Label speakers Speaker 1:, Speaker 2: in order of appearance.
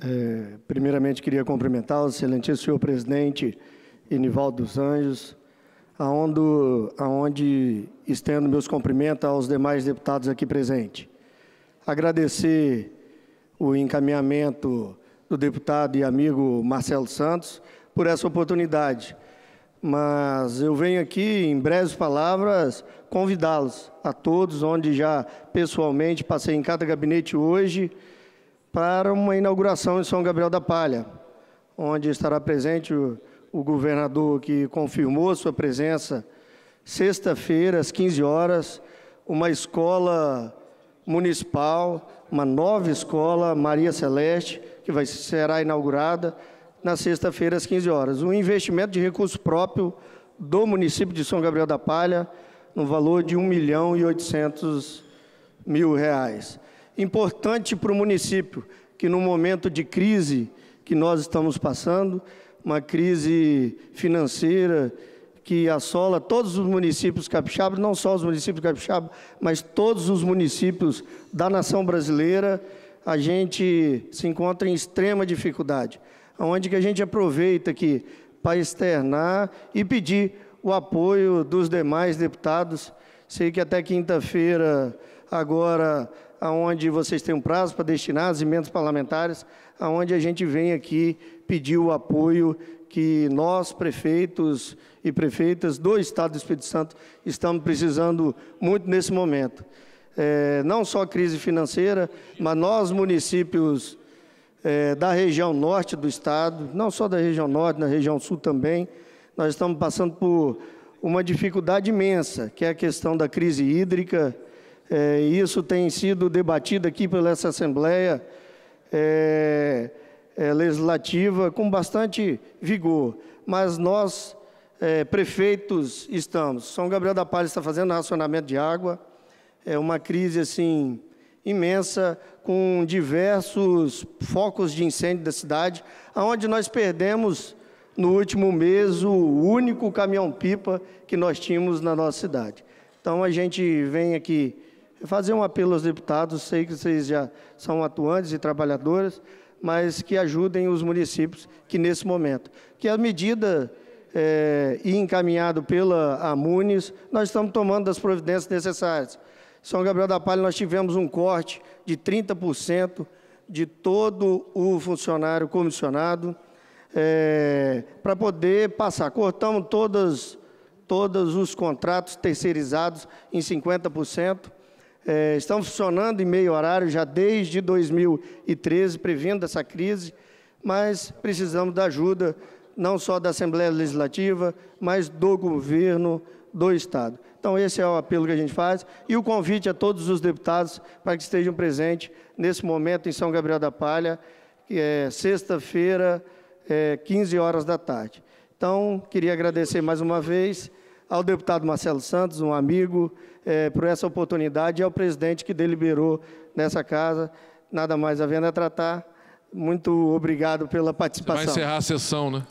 Speaker 1: É, primeiramente, queria cumprimentar o excelentíssimo senhor presidente Inivaldo dos Anjos, aonde, aonde estendo meus cumprimentos aos demais deputados aqui presentes. Agradecer o encaminhamento do deputado e amigo Marcelo Santos por essa oportunidade. Mas eu venho aqui, em breves palavras, convidá-los a todos, onde já pessoalmente passei em cada gabinete hoje, para uma inauguração em São Gabriel da Palha, onde estará presente o, o governador que confirmou sua presença sexta-feira, às 15 horas, uma escola municipal, uma nova escola, Maria Celeste, que vai, será inaugurada na sexta-feira, às 15 horas. Um investimento de recurso próprio do município de São Gabriel da Palha, no valor de 1 milhão e 800 mil reais importante para o município, que no momento de crise que nós estamos passando, uma crise financeira que assola todos os municípios capixabas, não só os municípios capixabas, mas todos os municípios da nação brasileira, a gente se encontra em extrema dificuldade, onde que a gente aproveita aqui para externar e pedir o apoio dos demais deputados. Sei que até quinta-feira agora aonde vocês têm um prazo para destinar as emendas parlamentares, aonde a gente vem aqui pedir o apoio que nós, prefeitos e prefeitas do Estado do Espírito Santo, estamos precisando muito nesse momento. É, não só a crise financeira, mas nós, municípios é, da região norte do Estado, não só da região norte, na região sul também, nós estamos passando por uma dificuldade imensa, que é a questão da crise hídrica, é, isso tem sido debatido aqui pela essa Assembleia é, é, Legislativa com bastante vigor. Mas nós, é, prefeitos, estamos. São Gabriel da Palha está fazendo racionamento de água. É uma crise, assim, imensa, com diversos focos de incêndio da cidade, onde nós perdemos, no último mês, o único caminhão-pipa que nós tínhamos na nossa cidade. Então, a gente vem aqui fazer um apelo aos deputados, sei que vocês já são atuantes e trabalhadoras, mas que ajudem os municípios que nesse momento. Que a medida é, eh, encaminhada pela Amunes, nós estamos tomando as providências necessárias. São Gabriel da Palha, nós tivemos um corte de 30% de todo o funcionário comissionado é, para poder passar. Cortamos todas, todos os contratos terceirizados em 50%. É, estão funcionando em meio horário já desde 2013, prevendo essa crise, mas precisamos da ajuda não só da Assembleia Legislativa, mas do governo do Estado. Então, esse é o apelo que a gente faz e o convite a todos os deputados para que estejam presentes nesse momento em São Gabriel da Palha, que é sexta-feira, é, 15 horas da tarde. Então, queria agradecer mais uma vez ao deputado Marcelo Santos, um amigo, é, por essa oportunidade, e ao presidente que deliberou nessa casa. Nada mais havendo a tratar. Muito obrigado pela participação. Você vai encerrar a sessão, né?